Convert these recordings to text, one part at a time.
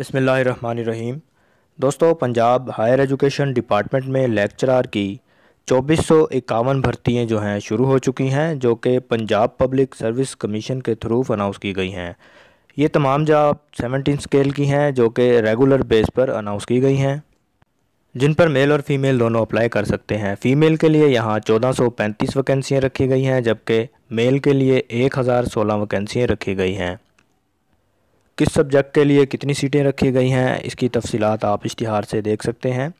बसमीम दोस्तों Punjab higher education department में लेक्चरार की चौबीस सौ इक्यावन भर्तियाँ जो हैं शुरू हो चुकी हैं जो कि पंजाब पब्लिक सर्विस कमीशन के थ्रू अनाउंस की गई हैं ये तमाम जॉब सेवनटीन स्केल की हैं जो कि रेगुलर बेस पर अनाउंस की गई हैं जिन पर मेल और फीमेल दोनों अप्लाई कर सकते हैं फ़ीमेल के लिए यहाँ पैंतीस वैकेंसियाँ रखी गई हैं जबकि मेल के लिए सोलह वैकेंसियाँ रखी गई हैं किस सब्जेक्ट के लिए कितनी सीटें रखी गई हैं इसकी तफसीत आप इश्तहार से देख सकते हैं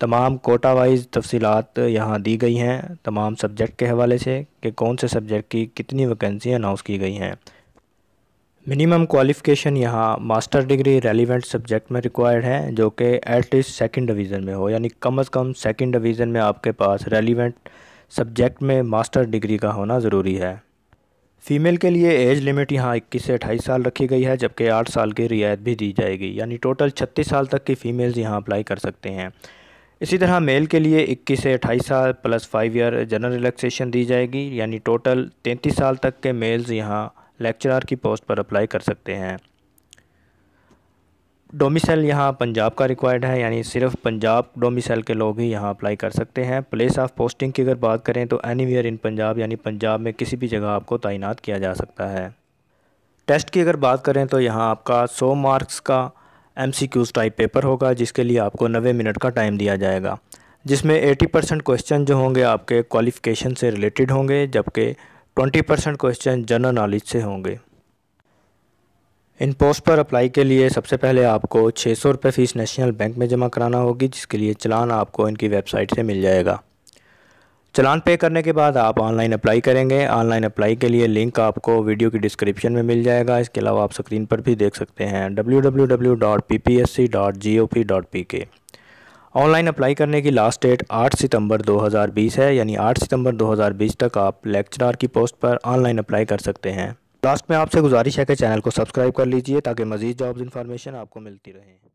तमाम कोटा वाइज तफसीत यहाँ दी गई हैं तमाम सब्जेक्ट के हवाले से कि कौन से सब्जेक्ट की कितनी वैकेंसी अनाउंस की गई हैं मिनिमम क्वालिफ़िकेशन यहाँ मास्टर डिग्री रेलिवेंट सब्जेक्ट में रिक्वायर्ड है जो कि एटलीस्ट सेकेंड डिवीज़न में हो यानी कम अज़ कम सेकेंड डिवीज़न में आपके पास रेलिवेंट सब्जेक्ट में मास्टर डिग्री का होना ज़रूरी है फीमेल के लिए एज लिमिट यहाँ 21 से 28 साल रखी गई है जबकि 8 साल की रियायत भी दी जाएगी यानी टोटल 36 साल तक की फ़ीमेल्स यहाँ अप्लाई कर सकते हैं इसी तरह मेल के लिए 21 से 28 साल plus five year general relaxation दी जाएगी यानी टोटल 33 साल तक के मेल्स यहाँ लेक्चरार की पोस्ट पर अप्लाई कर सकते हैं डोमिसल यहाँ पंजाब का रिक्वायर्ड है यानी सिर्फ पंजाब डोमिसल के लोग ही यहाँ अप्लाई कर सकते हैं प्लेस ऑफ पोस्टिंग की अगर बात करें तो एनीवेयर इन पंजाब यानी पंजाब में किसी भी जगह आपको तैनात किया जा सकता है टेस्ट की अगर बात करें तो यहाँ आपका सौ मार्क्स का M C Qs type paper होगा जिसके लिए आपको नबे मिनट का टाइम दिया जाएगा जिसमें एटी परसेंट क्वेश्चन जो होंगे आपके क्वालिफ़िकेशन से रिलेटेड होंगे जबकि twenty percent question general knowledge से होंगे इन पोस्ट पर अप्लाई के लिए सबसे पहले आपको छः सौ रुपये फ़ीस नेशनल बैंक में जमा कराना होगी जिसके लिए चलान आपको इनकी वेबसाइट से मिल जाएगा चलान पे करने के बाद आप ऑनलाइन अप्लाई करेंगे ऑनलाइन अप्लाई के लिए लिंक आपको वीडियो की डिस्क्रिप्शन में मिल जाएगा इसके अलावा आप स्क्रीन पर भी देख सकते हैं डब्ल्यू ऑनलाइन अप्लाई करने की लास्ट डेट 8 सितंबर 2020 है यानी 8 सितंबर 2020 तक आप लेक्चरार की पोस्ट पर ऑनलाइन अप्लाई कर सकते हैं लास्ट में आपसे गुजारिश है कि चैनल को सब्सक्राइब कर लीजिए ताकि मजीद जॉब्स इन्फॉर्मेशन आपको मिलती रहे